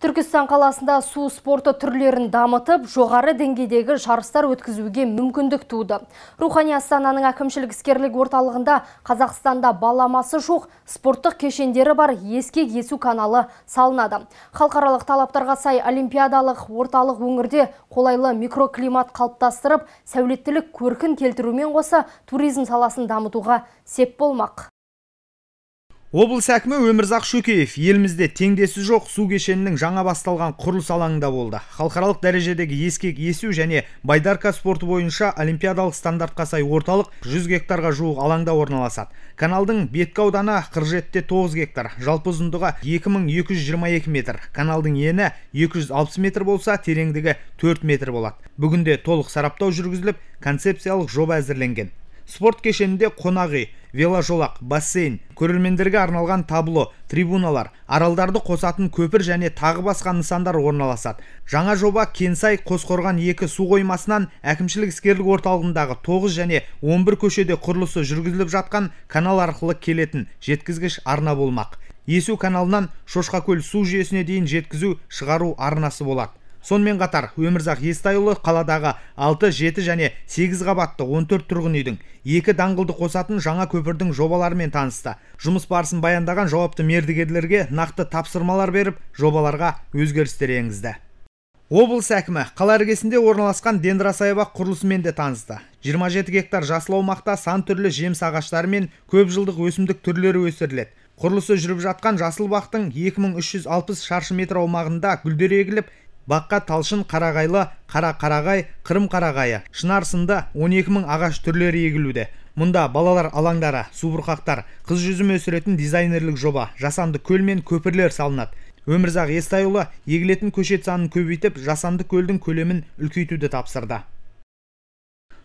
Түркістан қаласында су спорты түрлерін дамытып, жоғары деңгейдегі жарыстар өткізуге мүмкіндік туды. Рухани Астананың әкімшілік іскерлік орталығында Қазақстанда баламасы жоқ спорттық кешендері бар еске есу каналы салынады. Халықаралық талаптарға сай олимпиадалық орталық өңірде қолайлы микроклимат қалыптастырып, сәулеттілік көркін келтірумен қоса туризм саласын дамытуға сеп болмақ облыс әкімі өмірзақ шөкеев елімізде теңдесі жоқ су кешенінің жаңа басталған құрылыс алаңында болды халықаралық дәрежедегі ескек есу және байдарка спорты бойынша олимпиадалық стандартқа сай орталық 100 гектарға жуық алаңда орналасады каналдың беткі ауданы 47-те 9 гектар жалпы ұзындығы 2222 метр каналдың ені 260 метр болса тереңдігі 4 метр болады бүгінде толық сараптау жүргізіліп концепциялық жоба әзірленген спорт кешенінде қонақ үй веложолақ бассейн көрермендерге арналған табло трибуналар аралдарды қосатын көпір және тағы басқа нысандар орналасады жаңа жоба кенсай қосқорған екі су қоймасынан әкімшілік іскерлік орталығындағы 9 және 11 көшеде құрылысы жүргізіліп жатқан канал арқылы келетін жеткізгіш арна болмақ есу каналынан шошқа көл су жүйесіне дейін жеткізу шығару арнасы болады сонымен қатар өмірзақ естайұлы қаладағы 6 7 және 8 қабатты 14 тұрғын үйдің екі даңғылды қосатын жаңа көпірдің жобаларымен танысты жұмыс барысын баяндаған жауапты мердігерлерге нақты тапсырмалар беріп жобаларға өзгерістер енгізді облыс әкімі қала іргесінде орналасқан дендросаябақ құрылысымен де танысты 27 гектар жасыл аумақта сан түрлі жеміс ағаштары мен көп жылдық өсімдік түрлері өсіріледі құрылысы жүріп жатқан жасыл бақтың 2360 шаршы метр аумағында гүлдер егіліп баққа талшын қарағайлы қара қарағай қырым қарағайы шынар сынды 12 мың ағаш түрлері егілуде мұнда балалар алаңдары субұрқақтар қыз жүзім өсіретін дизайнерлік жоба жасанды көл мен көпірлер салынады өмірзақ естайұлы егілетін көшет санын көбейтіп жасанды көлдің көлемін үлкейтуді тапсырды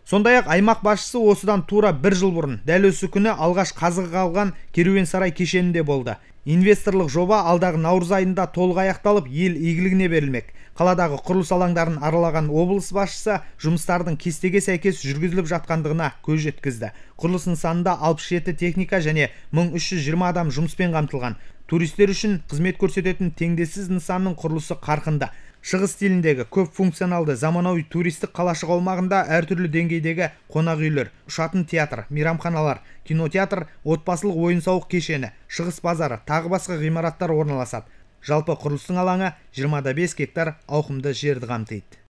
сондай ақ аймақ басшысы осыдан тура бір жыл бұрын дәл осы күні алғаш қазығы қалған керуен сарай кешенінде болды инвесторлық жоба алдағы наурыз айында толық аяқталып ел игілігіне берілмек қаладағы құрылыс алаңдарын аралаған облыс басшысы жұмыстардың кестеге сәйкес жүргізіліп жатқандығына көз жеткізді құрылыс нысанында 67 техника және 1320 адам жұмыспен қамтылған туристер үшін қызмет көрсететін теңдессіз нысанның құрылысы қарқынды шығыс стиліндегі көп функционалды заманауи туристік қалашық аумағында әртүрлі деңгейдегі қонақ үйлер ұшатын театр мейрамханалар кинотеатр отбасылық ойын сауық кешені шығыс базары тағы басқа ғимараттар орналасады жалпы құрылыстың алаңы 25 гектар ауқымды жерді қамтиды